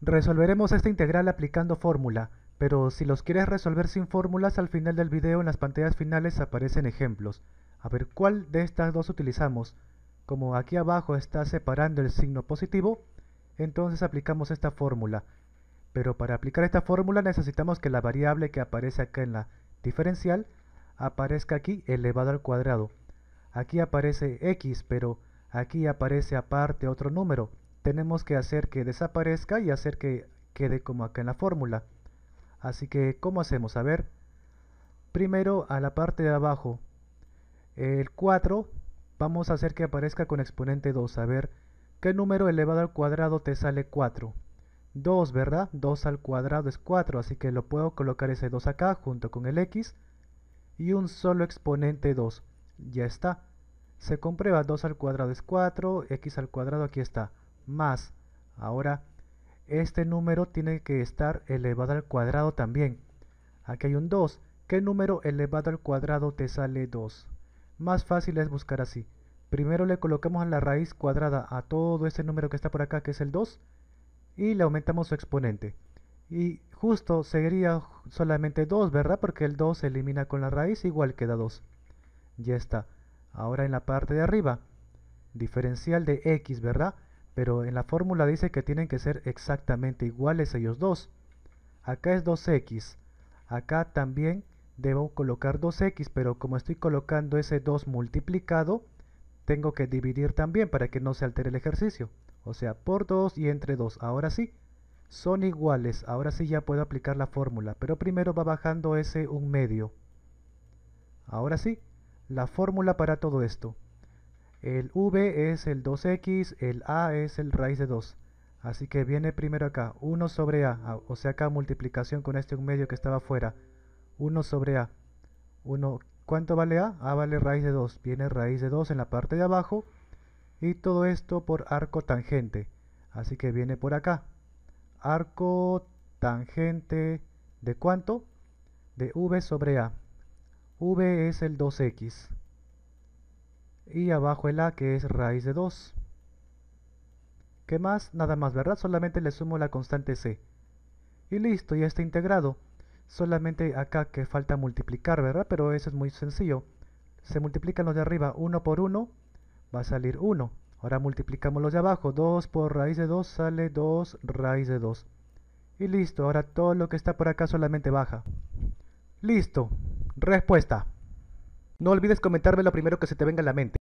Resolveremos esta integral aplicando fórmula, pero si los quieres resolver sin fórmulas al final del video en las pantallas finales aparecen ejemplos. A ver cuál de estas dos utilizamos. Como aquí abajo está separando el signo positivo, entonces aplicamos esta fórmula. Pero para aplicar esta fórmula necesitamos que la variable que aparece acá en la diferencial aparezca aquí elevado al cuadrado. Aquí aparece x, pero aquí aparece aparte otro número tenemos que hacer que desaparezca y hacer que quede como acá en la fórmula. Así que, ¿cómo hacemos? A ver, primero a la parte de abajo, el 4, vamos a hacer que aparezca con exponente 2. A ver, ¿qué número elevado al cuadrado te sale 4? 2, ¿verdad? 2 al cuadrado es 4, así que lo puedo colocar ese 2 acá junto con el x y un solo exponente 2. Ya está. Se comprueba 2 al cuadrado es 4, x al cuadrado aquí está más. Ahora, este número tiene que estar elevado al cuadrado también. Aquí hay un 2. ¿Qué número elevado al cuadrado te sale 2? Más fácil es buscar así. Primero le colocamos la raíz cuadrada a todo este número que está por acá, que es el 2, y le aumentamos su exponente. Y justo sería solamente 2, ¿verdad? Porque el 2 se elimina con la raíz, igual queda 2. Ya está. Ahora en la parte de arriba, diferencial de x, ¿verdad? pero en la fórmula dice que tienen que ser exactamente iguales ellos dos. Acá es 2x, acá también debo colocar 2x, pero como estoy colocando ese 2 multiplicado, tengo que dividir también para que no se altere el ejercicio. O sea, por 2 y entre 2, ahora sí, son iguales, ahora sí ya puedo aplicar la fórmula, pero primero va bajando ese 1 medio. Ahora sí, la fórmula para todo esto. El v es el 2x, el a es el raíz de 2. Así que viene primero acá, 1 sobre a, ah, o sea acá multiplicación con este un medio que estaba afuera. 1 sobre a. ¿Cuánto vale a? a vale raíz de 2. Viene raíz de 2 en la parte de abajo. Y todo esto por arco tangente. Así que viene por acá. Arco tangente de cuánto? De v sobre a. v es el 2x y abajo el a que es raíz de 2. ¿Qué más? Nada más, ¿verdad? Solamente le sumo la constante c. Y listo, ya está integrado. Solamente acá que falta multiplicar, ¿verdad? Pero eso es muy sencillo. Se multiplican los de arriba 1 por 1, va a salir 1. Ahora multiplicamos los de abajo, 2 por raíz de 2 sale 2 raíz de 2. Y listo, ahora todo lo que está por acá solamente baja. Listo, respuesta. No olvides comentarme lo primero que se te venga a la mente.